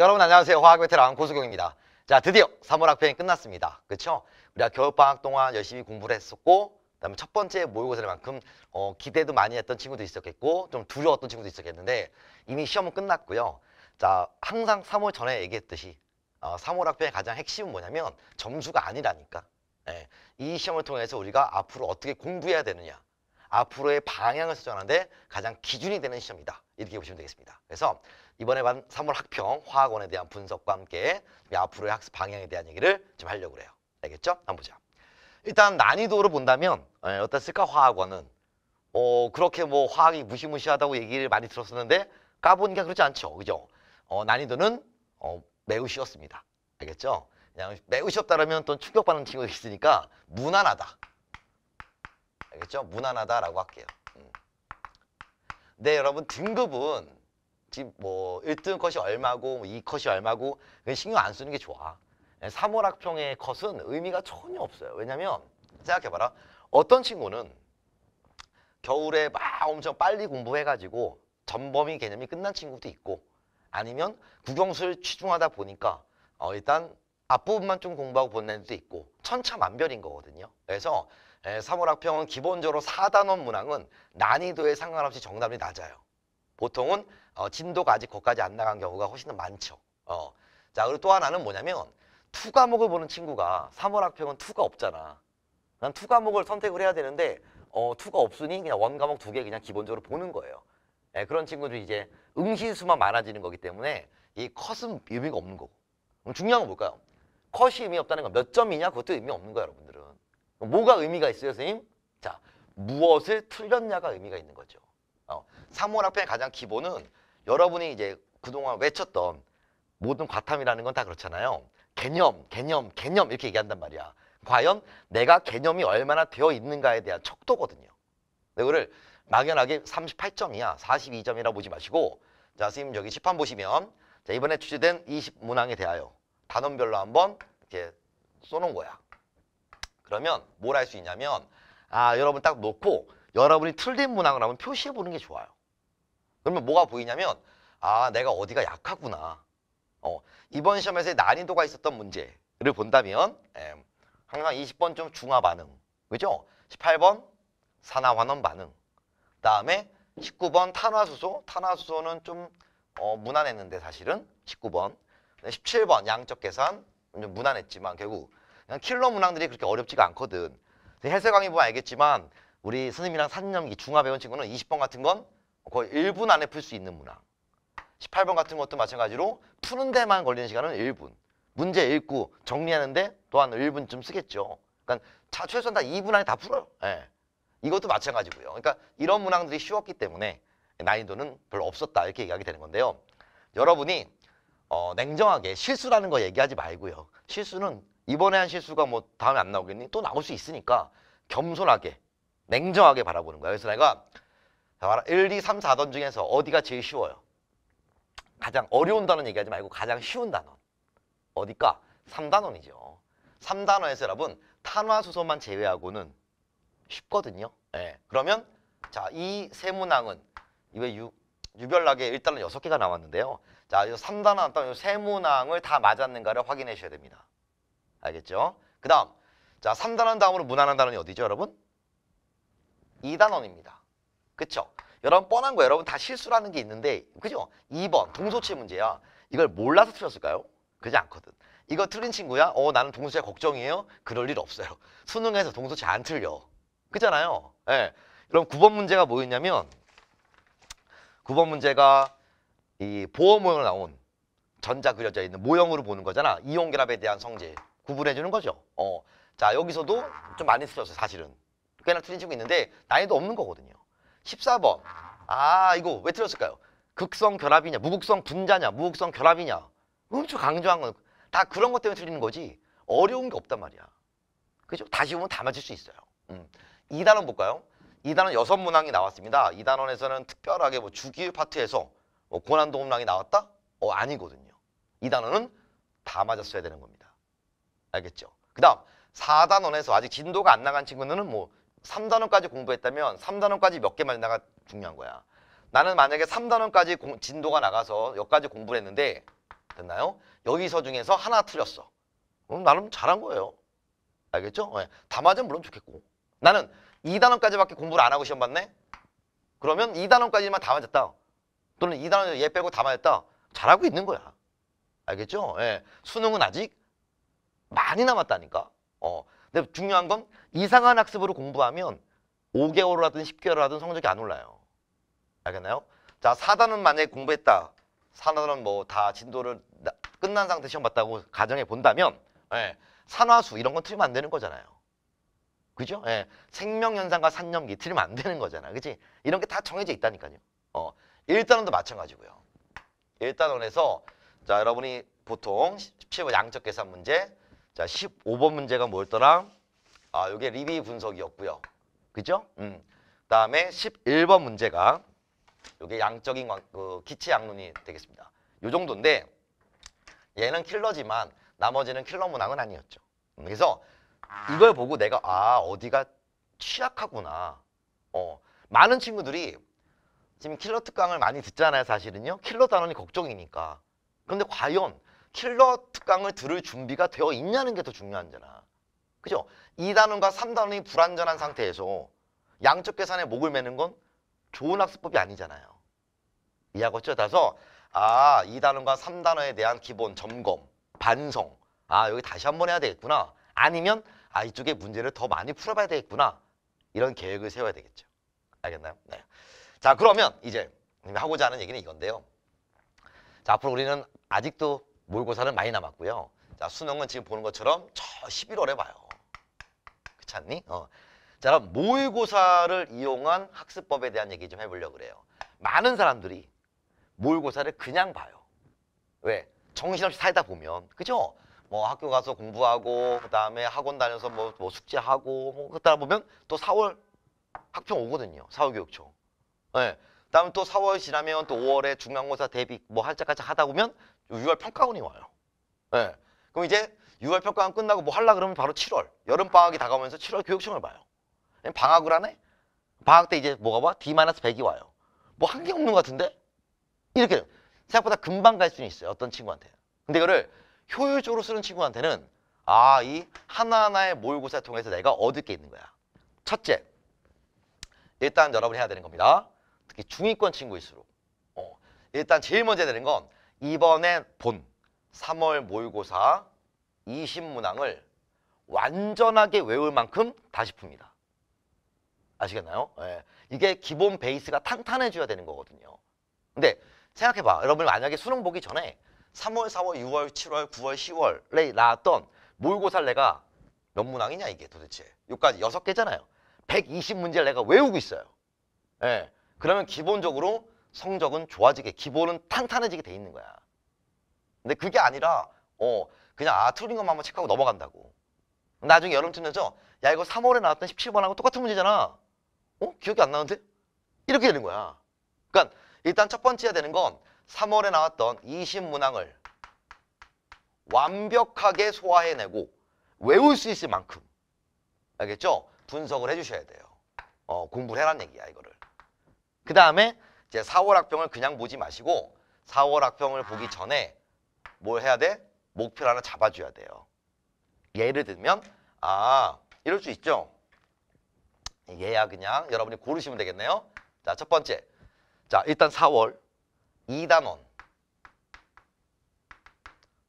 여러분 안녕하세요. 화학 베테랑 고수경입니다. 자 드디어 3월 학평이 끝났습니다. 그렇죠? 우리가 겨울방학 동안 열심히 공부를 했었고 그다음에 첫 번째 모의고사를만큼 어, 기대도 많이 했던 친구도 있었겠고 좀 두려웠던 친구도 있었겠는데 이미 시험은 끝났고요. 자 항상 3월 전에 얘기했듯이 어, 3월 학평의 가장 핵심은 뭐냐면 점수가 아니라니까. 예, 이 시험을 통해서 우리가 앞으로 어떻게 공부해야 되느냐 앞으로의 방향을 설정하는데 가장 기준이 되는 시험이다. 이렇게 보시면 되겠습니다. 그래서 이번에 반 3월 학평 화학원에 대한 분석과 함께 앞으로의 학습 방향에 대한 얘기를 좀 하려고 그래요. 알겠죠? 한번 보자. 일단 난이도를 본다면 예, 어땠을까 화학원은 어, 그렇게 뭐 화학이 무시무시하다고 얘기를 많이 들었었는데 까보니까 그렇지 않죠. 그죠? 어, 난이도는 어, 매우 쉬웠습니다. 알겠죠? 그냥 매우 쉬웠다라면 또 충격받는 친구가 있으니까 무난하다. 알겠죠? 무난하다라고 할게요. 음. 네, 여러분 등급은 지금 뭐 1등 컷이 얼마고 2컷이 뭐 얼마고 신경 안 쓰는 게 좋아. 3월 학평의 컷은 의미가 전혀 없어요. 왜냐면 생각해봐라. 어떤 친구는 겨울에 막 엄청 빨리 공부해가지고 전범위 개념이 끝난 친구도 있고 아니면 국영수를 취중하다 보니까 어 일단 앞부분만 좀 공부하고 보낸 애도 있고 천차만별인 거거든요. 그래서 사물학평은 예, 기본적으로 사단원 문항은 난이도에 상관없이 정답이 낮아요. 보통은 어, 진도가 아직 거기까지 안 나간 경우가 훨씬 더 많죠. 어. 자 그리고 또 하나는 뭐냐면 투 과목을 보는 친구가 사물학평은 투가 없잖아. 난투 과목을 선택을 해야 되는데 어, 투가 없으니 그냥 원 과목 두 개 그냥 기본적으로 보는 거예요. 예, 그런 친구들이 이제 응시수만 많아지는 거기 때문에 이 컷은 의미가 없는 거고. 그럼 중요한 건 뭘까요? 컷이 의미 없다는 건 몇 점이냐 그것도 의미 없는 거예요 여러분들은. 뭐가 의미가 있어요, 선생님? 자, 무엇을 틀렸냐가 의미가 있는 거죠. 어, 3월 학편의 가장 기본은 여러분이 이제 그동안 외쳤던 모든 과탐이라는 건 다 그렇잖아요. 개념, 개념, 개념 이렇게 얘기한단 말이야. 과연 내가 개념이 얼마나 되어 있는가에 대한 척도거든요. 이거를 막연하게 38점이야, 42점이라 보지 마시고 자, 선생님 여기 시판 보시면 자, 이번에 출제된 20문항에 대하여 단원별로 한번 이렇게 써놓은 거야. 그러면 뭘 할 수 있냐면 아 여러분 딱 놓고 여러분이 틀린 문항을 한번 표시해 보는 게 좋아요. 그러면 뭐가 보이냐면 아 내가 어디가 약하구나. 어, 이번 시험에서의 난이도가 있었던 문제를 본다면 에, 예, 항상 20번 좀 중화 반응 그죠? 18번 산화 환원 반응 그다음에 19번 탄화수소 탄화수소는 좀 어, 무난했는데 사실은 19번 17번 양적 계산 무난했지만 결국 킬러 문항들이 그렇게 어렵지가 않거든. 해설 강의 보면 알겠지만 우리 스님이랑 4년 기 중화 배운 친구는 20번 같은 건 거의 1분 안에 풀 수 있는 문항. 18번 같은 것도 마찬가지로 푸는 데만 걸리는 시간은 1분. 문제 읽고 정리하는데 또한 1분쯤 쓰겠죠. 그러니까 차 최소한 다 2분 안에 다 풀어요. 예. 이것도 마찬가지고요. 그러니까 이런 문항들이 쉬웠기 때문에 난이도는 별로 없었다 이렇게 이야기 되는 건데요. 여러분이 어, 냉정하게 실수라는 거 얘기하지 말고요. 실수는 이번에 한 실수가 뭐 다음에 안 나오겠니? 또 나올 수 있으니까 겸손하게 냉정하게 바라보는 거야. 그래서 내가 1, 2, 3, 4단 중에서 어디가 제일 쉬워요? 가장 어려운 단어 얘기하지 말고 가장 쉬운 단어. 어디까? 3단원이죠. 3단원에서 여러분 탄화수소만 제외하고는 쉽거든요. 예. 그러면 자, 이 세문항은 이왜 유별나게 1단원 6개가 나왔는데요. 자, 이 3단원, 3단원 세문항을 다 맞았는가를 확인해 주셔야 됩니다. 알겠죠? 그 다음 자 3단원 다음으로 무난한 단원이 어디죠 여러분? 2단원입니다. 그쵸? 여러분 뻔한 거 여러분 다 실수라는 게 있는데 그죠? 2번 동소체 문제야. 이걸 몰라서 틀렸을까요? 그지 않거든. 이거 틀린 친구야? 어 나는 동소체 걱정이에요? 그럴 일 없어요. 수능에서 동소체 안 틀려. 그잖아요. 예. 네. 그럼 9번 문제가 뭐였냐면 9번 문제가 이 보호 모형을 나온 전자 그려져 있는 모형으로 보는 거잖아. 이온 결합에 대한 성질. 구분해 주는 거죠. 어. 자, 여기서도 좀 많이 틀렸어요, 사실은. 꽤나 틀린 친구 있는데 난이도 없는 거거든요. 14번. 아, 이거 왜 틀렸을까요? 극성 결합이냐, 무극성 분자냐, 무극성 결합이냐. 엄청 강조한 건 다 그런 것 때문에 틀리는 거지 어려운 게 없단 말이야. 그죠? 다시 보면 다 맞을 수 있어요. 음. 2단원 볼까요? 2단원 여섯 문항이 나왔습니다. 2단원에서는 특별하게 뭐 주기율 파트에서 뭐 고난도 문항이 나왔다? 어, 아니거든요. 2단원은 다 맞았어야 되는 겁니다. 알겠죠? 그 다음 4단원에서 아직 진도가 안 나간 친구는 뭐 3단원까지 공부했다면 3단원까지 몇 개만 나가 중요한 거야. 나는 만약에 3단원까지 공, 진도가 나가서 여기까지 공부를 했는데 됐나요? 여기서 중에서 하나 틀렸어. 그럼 나름 잘한 거예요. 알겠죠? 네. 예. 다 맞으면 물론 좋겠고. 나는 2단원까지밖에 공부를 안 하고 시험 봤네? 그러면 2단원까지만 다 맞았다. 또는 2단원 얘 빼고 다 맞았다. 잘하고 있는 거야. 알겠죠? 예. 수능은 아직 많이 남았다니까. 어. 근데 중요한 건 이상한 학습으로 공부하면 5개월을 하든 10개월을 하든 성적이 안 올라요. 알겠나요? 자, 4단은 만약에 공부했다. 4단은 뭐 다 진도를 나, 끝난 상태 시험 봤다고 가정해 본다면 예, 산화수 이런 건 틀리면 안 되는 거잖아요. 그죠? 예, 생명현상과 산염기 틀리면 안 되는 거잖아. 그치? 이런 게 다 정해져 있다니까요. 어, 1단원도 마찬가지고요. 1단원에서 자 여러분이 보통 17번 양적 계산 문제 자, 15번 문제가 뭐였더라? 아, 요게 리비 분석이었고요. 그죠? 음. 그다음에 11번 문제가 요게 양적인 관, 그 기체 양론이 되겠습니다. 요 정도인데 얘는 킬러지만 나머지는 킬러 문항은 아니었죠. 음, 그래서 이걸 보고 내가 아, 어디가 취약하구나. 어. 많은 친구들이 지금 킬러 특강을 많이 듣잖아요, 사실은요. 킬러 단원이 걱정이니까. 그런데 과연 킬러 특강을 들을 준비가 되어 있냐는 게 더 중요한잖아. 그죠? 2단원과 3단원이 불완전한 상태에서 양적 계산에 목을 매는 건 좋은 학습법이 아니잖아요. 이해하고 쩌다서 아, 2단원과 3단원에 대한 기본 점검, 반성. 아, 여기 다시 한번 해야 되겠구나. 아니면 아, 이쪽에 문제를 더 많이 풀어봐야 되겠구나. 이런 계획을 세워야 되겠죠. 알겠나요? 네. 자, 그러면 이제 하고자 하는 얘기는 이건데요. 자, 앞으로 우리는 아직도 모의고사는 많이 남았고요. 자, 수능은 지금 보는 것처럼 저 11월에 봐요. 그렇지 않니? 어. 자, 그럼 모의고사를 이용한 학습법에 대한 얘기 좀 해보려고 그래요. 많은 사람들이 모의고사를 그냥 봐요. 왜? 정신없이 살다 보면. 그죠? 뭐 학교 가서 공부하고 그다음에 학원 다녀서 뭐, 뭐 숙제하고 뭐그따라 보면 또 4월 학평 오거든요. 4월 교육청. 예. 네. 다음 또 4월 지나면 또 5월에 중간고사 대비 뭐할짝까지 하다 보면 6월 평가원이 와요. 예. 네. 그럼 이제 6월 평가원 끝나고 뭐 하려 그러면 바로 7월. 여름방학이 다가오면서 7월 교육청을 봐요. 방학을 하네? 방학 때 이제 뭐가 와? D-100이 와요. 뭐 한 게 없는 것 같은데? 이렇게 생각보다 금방 갈 수는 있어요. 어떤 친구한테. 근데 이거를 효율적으로 쓰는 친구한테는 아, 이 하나하나의 모의고사 통해서 내가 얻을 게 있는 거야. 첫째, 일단 여러분이 해야 되는 겁니다. 특히 중위권 친구일수록 어, 일단 제일 먼저 되는 건 이번에 본 3월 모의고사 20문항을 완전하게 외울 만큼 다시 풉니다. 아시겠나요? 네. 이게 기본 베이스가 탄탄해져야 되는 거거든요. 근데 생각해봐. 여러분 만약에 수능 보기 전에 3월, 4월, 6월, 7월, 9월, 10월에 나왔던 모의고사를 내가 몇 문항이냐 이게 도대체. 여기까지 6개잖아요. 120문제를 내가 외우고 있어요. 예. 네. 그러면 기본적으로 성적은 좋아지게 기본은 탄탄해지게 돼 있는 거야. 근데 그게 아니라 어 그냥 아 틀린 것만 한번 체크하고 넘어간다고. 나중에 여름쯤 되죠? 야 이거 3월에 나왔던 17번하고 똑같은 문제잖아. 어? 기억이 안 나는데? 이렇게 되는 거야. 그러니까 일단 첫 번째 해야 되는 건 3월에 나왔던 20문항을 완벽하게 소화해내고 외울 수 있을 만큼 알겠죠? 분석을 해주셔야 돼요. 어, 공부를 해라는 얘기야 이거를. 그 다음에 이제 4월 학평을 그냥 보지 마시고 4월 학평을 보기 전에 뭘 해야 돼? 목표를 하나 잡아줘야 돼요. 예를 들면 아 이럴 수 있죠. 얘야 그냥 여러분이 고르시면 되겠네요. 자 첫 번째 자 일단 4월 2단원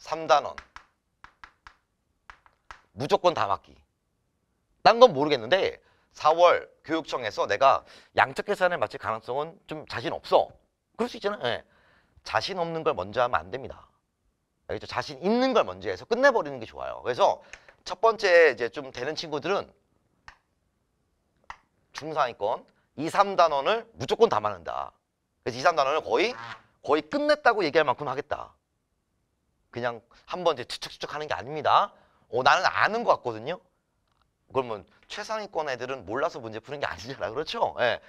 3단원 무조건 다 맞기 딴 건 모르겠는데 4월 교육청에서 내가 양적 계산을 마칠 가능성은 좀 자신 없어. 그럴 수 있잖아요. 네. 예. 자신 없는 걸 먼저 하면 안 됩니다. 알겠죠? 자신 있는 걸 먼저 해서 끝내버리는 게 좋아요. 그래서 첫 번째 이제 좀 되는 친구들은 중상위권 2, 3단원을 무조건 담아낸다. 그래서 2, 3단원을 거의 거의 끝냈다고 얘기할 만큼 하겠다. 그냥 한 번 이제 추측추측 하는 게 아닙니다. 어, 나는 아는 것 같거든요. 그러면 뭐 최상위권 애들은 몰라서 문제 푸는 게 아니잖아. 그렇죠? 예.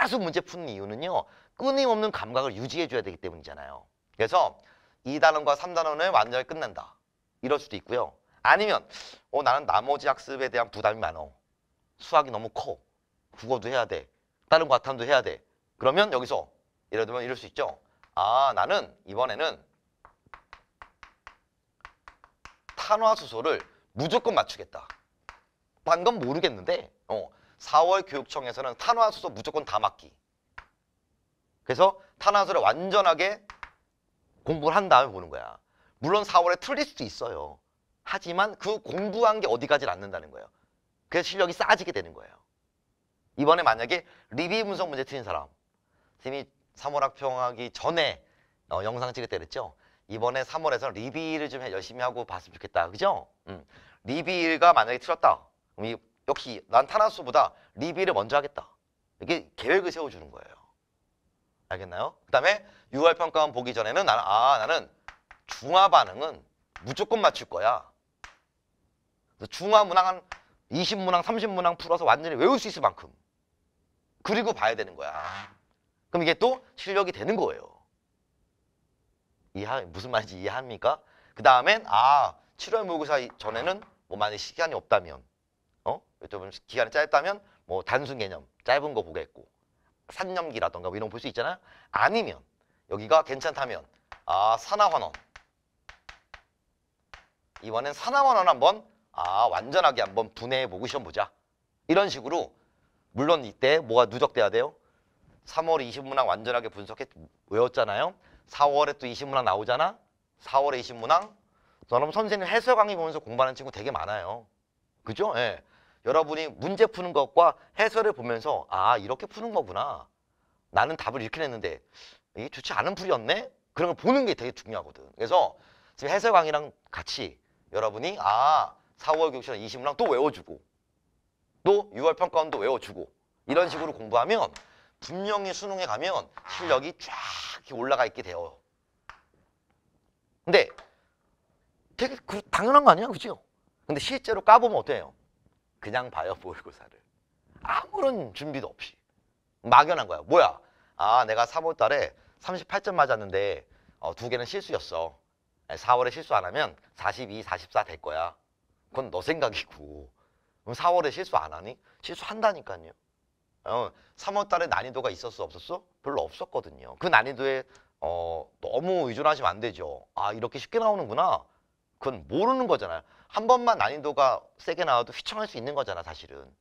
계속 문제 푸는 이유는요. 끊임없는 감각을 유지해줘야 되기 때문이잖아요. 그래서 이단원과삼단원을 완전히 끝낸다. 이럴 수도 있고요. 아니면 어 나는 나머지 학습에 대한 부담이 많어. 수학이 너무 커. 국어도 해야 돼. 다른 과탐도 해야 돼. 그러면 여기서 예를 들면 이럴 수 있죠. 아 나는 이번에는 탄화수소를 무조건 맞추겠다. 반건 모르겠는데 어, 4월 교육청에서는 탄화수소 무조건 다 막기. 그래서 탄화수를 완전하게 공부를 한 다음에 보는 거야. 물론 4월에 틀릴 수도 있어요. 하지만 그 공부한 게 어디 까지낫는다는 거예요. 그래서 실력이 싸지게 되는 거예요. 이번에 만약에 리비 분석 문제 틀린 사람 선생님이 3월 학평하기 전에 어, 영상 찍을 때 그랬죠. 이번에 3월에서 리비를 좀 열심히 하고 봤으면 좋겠다. 그죠? 음. 리비가 만약에 틀렸다. 역시 난탄화수보다리비를 먼저 하겠다. 이게 계획을 세워주는 거예요. 알겠나요? 그 다음에 6월 평가원 보기 전에는 나는 아 나는 중화 반응은 무조건 맞출 거야. 중화 문항 한 20문항, 30문항 풀어서 완전히 외울 수 있을 만큼 그리고 봐야 되는 거야. 그럼 이게 또 실력이 되는 거예요. 이해 무슨 말인지 이해합니까? 그 다음엔 아 7월 모의고사 전에는 뭐 만약 시간이 없다면 좀 기간이 짧다면 뭐 단순 개념 짧은 거 보겠고 산념기라던가 뭐 이런 거 볼 수 있잖아요. 아니면 여기가 괜찮다면 아 산화환원 이번엔 산화환원 한번 아 완전하게 한번 분해해보고 시험 보자. 이런 식으로 물론 이때 뭐가 누적돼야 돼요? 3월 20문항 완전하게 분석해 외웠잖아요. 4월에 또 20문항 나오잖아. 4월에 20문항. 그럼 뭐 선생님 해설 강의 보면서 공부하는 친구 되게 많아요. 그죠? 예. 여러분이 문제 푸는 것과 해설을 보면서 아 이렇게 푸는 거구나 나는 답을 이렇게 냈는데 이게 좋지 않은 풀이었네 그런 걸 보는 게 되게 중요하거든 그래서 지금 해설 강의랑 같이 여러분이 아 4월 교시랑 20이랑 또 외워주고 또 6월 평가원도 외워주고 이런 식으로 공부하면 분명히 수능에 가면 실력이 쫙 올라가 있게 돼요 근데 되게 그 당연한 거 아니야 그죠 근데 실제로 까보면 어때요 그냥 봐요 모의고사를 아무런 준비도 없이 막연한 거야 뭐야 아 내가 3월 달에 38점 맞았는데 어, 두 개는 실수였어 4월에 실수 안 하면 42, 44 될 거야 그건 너 생각이고 그럼 4월에 실수 안 하니? 실수한다니까요 어, 3월 달에 난이도가 있었어 없었어? 별로 없었거든요 그 난이도에 어, 너무 의존하시면 안 되죠 아 이렇게 쉽게 나오는구나 그건 모르는 거잖아요 한 번만 난이도가 세게 나와도 휘청할 수 있는 거잖아 사실은.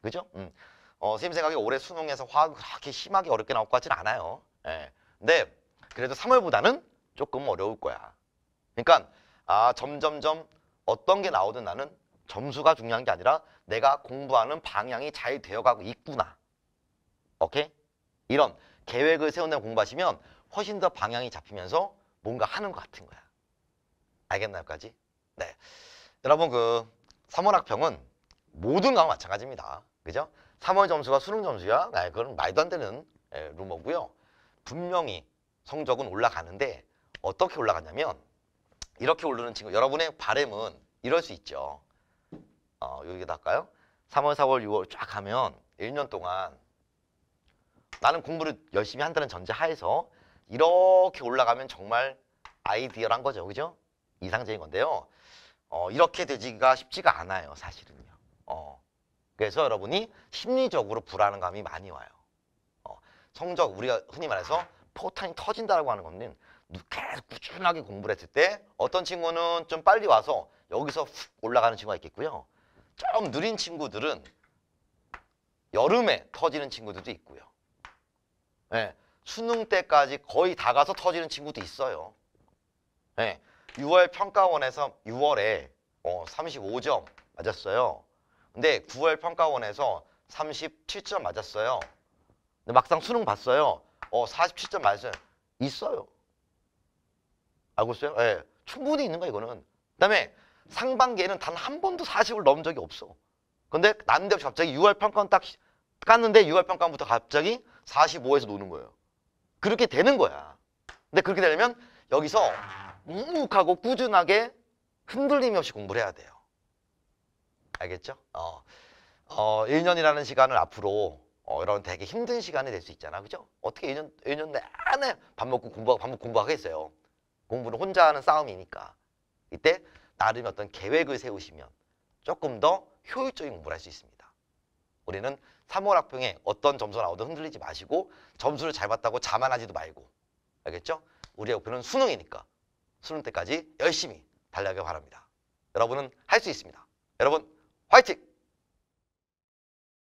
그죠? 음. 어, 선생님 생각에 올해 수능에서 화학 그렇게 심하게 어렵게 나올 것 같진 않아요. 예. 근데 그래도 3월보다는 조금 어려울 거야. 그러니까 아 점점점 어떤 게 나오든 나는 점수가 중요한 게 아니라 내가 공부하는 방향이 잘 되어가고 있구나. 오케이? 이런 계획을 세운다고 공부하시면 훨씬 더 방향이 잡히면서 뭔가 하는 것 같은 거야. 알겠나요?까지? 네. 여러분 그 3월 학평은 모든 과와 마찬가지입니다. 그죠? 3월 점수가 수능 점수야? 아, 그건 말도 안 되는 예, 루머고요. 분명히 성적은 올라가는데 어떻게 올라가냐면 이렇게 오르는 친구 여러분의 바램은 이럴 수 있죠. 어, 여기다 할까요? 3월, 4월, 6월 쫙 가면 1년 동안 나는 공부를 열심히 한다는 전제 하에서 이렇게 올라가면 정말 아이디어란 거죠. 그죠? 이상적인 건데요. 어, 이렇게 되지가 쉽지가 않아요. 사실은요. 어. 그래서 여러분이 심리적으로 불안감이 많이 와요. 어, 성적 우리가 흔히 말해서 포탄이 터진다라고 하는 것은 계속 꾸준하게 공부를 했을 때 어떤 친구는 좀 빨리 와서 여기서 훅 올라가는 친구가 있겠고요. 좀 느린 친구들은 여름에 터지는 친구들도 있고요. 예, 수능 때까지 거의 다 가서 터지는 친구도 있어요. 예, 6월 평가원에서 6월에 어, 35점 맞았어요. 근데 9월 평가원에서 37점 맞았어요. 근데 막상 수능 봤어요. 어, 47점 맞았어요. 있어요. 알고 있어요? 예. 네. 충분히 있는 거야, 이거는. 그다음에 상반기에는 단 한 번도 40을 넘은 적이 없어. 근데 난데없이 갑자기 6월 평가원 딱 깠는데 6월 평가원부터 갑자기 45에서 노는 거예요. 그렇게 되는 거야. 근데 그렇게 되려면 여기서 묵묵하고 꾸준하게 흔들림 없이 공부를 해야 돼요. 알겠죠? 어, 어 1년이라는 시간을 앞으로 어, 이런 되게 힘든 시간이 될 수 있잖아. 그죠? 어떻게 1년, 1년 내내 밥 먹고 공부하고 밥 먹고 공부하겠어요. 공부는 혼자 하는 싸움이니까. 이때 나름 어떤 계획을 세우시면 조금 더 효율적인 공부를 할 수 있습니다. 우리는 3월 학평에 어떤 점수 나오든 흔들리지 마시고 점수를 잘 봤다고 자만하지도 말고 알겠죠? 우리 의목표는 수능이니까 수능 때까지 열심히 달려가길 바랍니다. 여러분은 할 수 있습니다. 여러분 화이팅!